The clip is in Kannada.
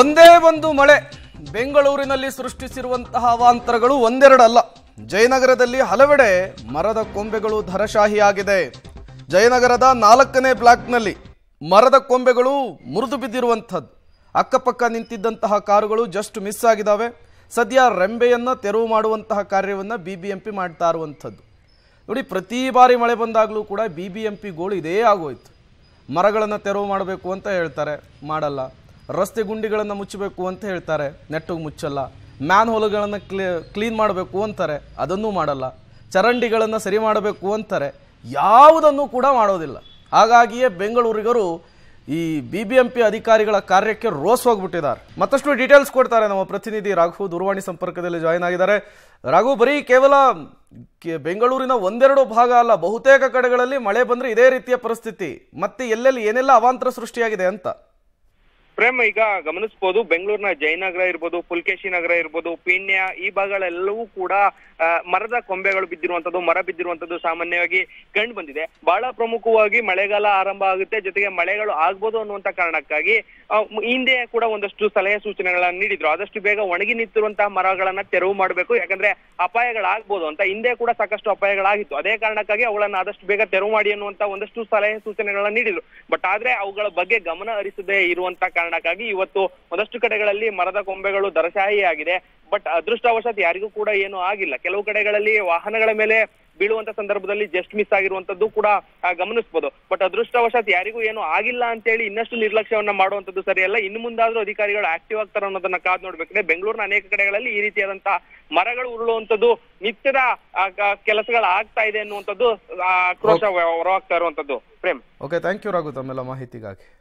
ಒಂದೇ ಒಂದು ಮಳೆ ಬೆಂಗಳೂರಿನಲ್ಲಿ ಸೃಷ್ಟಿಸಿರುವಂತಹ ಅವಾಂತರಗಳು ಒಂದೆರಡಲ್ಲ ಜಯನಗರದಲ್ಲಿ ಹಲವೆಡೆ ಮರದ ಕೊಂಬೆಗಳು ಧರಶಾಹಿಯಾಗಿದೆ ಜಯನಗರದ ನಾಲ್ಕನೇ ಬ್ಲಾಕ್ನಲ್ಲಿ ಮರದ ಕೊಂಬೆಗಳು ಮುರಿದು ಬಿದ್ದಿರುವಂಥದ್ದು ಅಕ್ಕಪಕ್ಕ ನಿಂತಿದ್ದಂತಹ ಕಾರುಗಳು ಜಸ್ಟ್ ಮಿಸ್ ಆಗಿದ್ದಾವೆ ಸದ್ಯ ರೆಂಬೆಯನ್ನು ತೆರವು ಮಾಡುವಂತಹ ಕಾರ್ಯವನ್ನು ಬಿ ಬಿ ಎಂ ಪಿ ಮಾಡ್ತಾ ಇರುವಂಥದ್ದು ನೋಡಿ ಪ್ರತಿ ಬಾರಿ ಮಳೆ ಬಂದಾಗಲೂ ಕೂಡ ಬಿ ಬಿ ಎಂ ಪಿ ಗೋಳು ಇದೇ ಆಗೋಯ್ತು ಮರಗಳನ್ನು ತೆರವು ಮಾಡಬೇಕು ಅಂತ ಹೇಳ್ತಾರೆ ಮಾಡಲ್ಲ ರಸ್ತೆ ಗುಂಡಿಗಳನ್ನು ಮುಚ್ಚಬೇಕು ಅಂತ ಹೇಳ್ತಾರೆ ನೆಟ್ಟಿಗೆ ಮುಚ್ಚಲ್ಲ ಮ್ಯಾನ್ ಹೋಲ್ಗಳನ್ನು ಕ್ಲೀ ಕ್ಲೀನ್ ಮಾಡಬೇಕು ಅಂತಾರೆ ಅದನ್ನೂ ಮಾಡಲ್ಲ ಚರಂಡಿಗಳನ್ನು ಸರಿ ಮಾಡಬೇಕು ಅಂತಾರೆ ಯಾವುದನ್ನು ಕೂಡ ಮಾಡೋದಿಲ್ಲ ಹಾಗಾಗಿಯೇ ಬೆಂಗಳೂರಿಗರು ಈ ಬಿ ಬಿ ಎಂ ಪಿ ಅಧಿಕಾರಿಗಳ ಕಾರ್ಯಕ್ಕೆ ರೋಸ್ ಹೋಗ್ಬಿಟ್ಟಿದ್ದಾರೆ ಮತ್ತಷ್ಟು ಡೀಟೇಲ್ಸ್ ಕೊಡ್ತಾರೆ ನಮ್ಮ ಪ್ರತಿನಿಧಿ ರಾಘು ದೂರವಾಣಿ ಸಂಪರ್ಕದಲ್ಲಿ ಜಾಯಿನ್ ಆಗಿದ್ದಾರೆ ರಾಘು ಬರೀ ಕೇವಲ ಬೆಂಗಳೂರಿನ ಒಂದೆರಡು ಭಾಗ ಅಲ್ಲ ಬಹುತೇಕ ಕಡೆಗಳಲ್ಲಿ ಮಳೆ ಬಂದರೆ ಇದೇ ರೀತಿಯ ಪರಿಸ್ಥಿತಿ ಮತ್ತೆ ಎಲ್ಲೆಲ್ಲಿ ಏನೆಲ್ಲ ಅವಾಂತರ ಸೃಷ್ಟಿಯಾಗಿದೆ ಅಂತ ಪ್ರೇಮ್ ಈಗ ಗಮನಿಸಬಹುದು ಬೆಂಗಳೂರಿನ ಜಯನಗರ ಇರ್ಬೋದು ಪುಲ್ಕೇಶಿ ನಗರ ಇರ್ಬೋದು ಪೀಣ್ಯ ಈ ಭಾಗಗಳೆಲ್ಲವೂ ಕೂಡ ಮರದ ಕೊಂಬೆಗಳು ಬಿದ್ದಿರುವಂತದ್ದು ಮರ ಬಿದ್ದಿರುವಂತದ್ದು ಸಾಮಾನ್ಯವಾಗಿ ಕಂಡು ಬಂದಿದೆ ಬಹಳ ಪ್ರಮುಖವಾಗಿ ಮಳೆಗಾಲ ಆರಂಭ ಆಗುತ್ತೆ ಜೊತೆಗೆ ಮಳೆಗಳು ಆಗ್ಬೋದು ಅನ್ನುವಂತ ಕಾರಣಕ್ಕಾಗಿ ಹಿಂದೆ ಕೂಡ ಒಂದಷ್ಟು ಸಲಹೆ ಸೂಚನೆಗಳನ್ನ ನೀಡಿದ್ರು ಆದಷ್ಟು ಬೇಗ ಒಣಗಿ ನಿಂತಿರುವಂತಹ ಮರಗಳನ್ನ ತೆರವು ಮಾಡಬೇಕು ಯಾಕಂದ್ರೆ ಅಪಾಯಗಳಾಗ್ಬೋದು ಅಂತ ಹಿಂದೆ ಕೂಡ ಸಾಕಷ್ಟು ಅಪಾಯಗಳಾಗಿತ್ತು ಅದೇ ಕಾರಣಕ್ಕಾಗಿ ಅವುಗಳನ್ನು ಆದಷ್ಟು ಬೇಗ ತೆರವು ಮಾಡಿ ಅನ್ನುವಂತ ಒಂದಷ್ಟು ಸಲಹೆ ಸೂಚನೆಗಳನ್ನ ನೀಡಿದ್ರು ಬಟ್ ಆದ್ರೆ ಅವುಗಳ ಬಗ್ಗೆ ಗಮನ ಹರಿಸದೆ ಇರುವಂತ ಕಾರಣಕ್ಕಾಗಿ ಇವತ್ತು ಒಂದಷ್ಟು ಕಡೆಗಳಲ್ಲಿ ಮರದ ಕೊಂಬೆಗಳು ದರಶಾಹಿಯಾಗಿದೆ ಬಟ್ ಅದೃಷ್ಟವಶಾತ್ ಯಾರಿಗೂ ಕೂಡ ಏನು ಆಗಿಲ್ಲ ಕೆಲವು ಕಡೆಗಳಲ್ಲಿ ವಾಹನಗಳ ಮೇಲೆ ಬೀಳುವಂತ ಸಂದರ್ಭದಲ್ಲಿ ಜಸ್ಟ್ ಮಿಸ್ ಆಗಿರುವಂತದ್ದು ಕೂಡ ಗಮನಿಸಬಹುದು ಬಟ್ ಅದೃಷ್ಟವಶಾತ್ ಯಾರಿಗೂ ಏನು ಆಗಿಲ್ಲ ಅಂತೇಳಿ ಇನ್ನಷ್ಟು ನಿರ್ಲಕ್ಷ್ಯವನ್ನ ಮಾಡುವಂತದ್ದು ಸರಿಯಲ್ಲ ಇನ್ನು ಮುಂದಾದ್ರೂ ಅಧಿಕಾರಿಗಳು ಆಕ್ಟಿವ್ ಆಗ್ತಾರೆ ಅನ್ನೋದನ್ನ ಕಾದ್ ನೋಡ್ಬೇಕಿದೆ ಬೆಂಗಳೂರಿನ ಅನೇಕ ಕಡೆಗಳಲ್ಲಿ ಈ ರೀತಿಯಾದಂತಹ ಮರಗಳು ಉರುಳುವಂತದ್ದು ನಿತ್ಯದ ಕೆಲಸಗಳು ಆಗ್ತಾ ಇದೆ ಅನ್ನುವಂಥದ್ದು ಆಕ್ರೋಶ ಹೊರವಾಗ್ತಾ ಇರುವಂತದ್ದು Prem okay thank you Raghu ತಮ್ಮೆಲ್ಲ ಮಾಹಿತಿಗಾಗಿ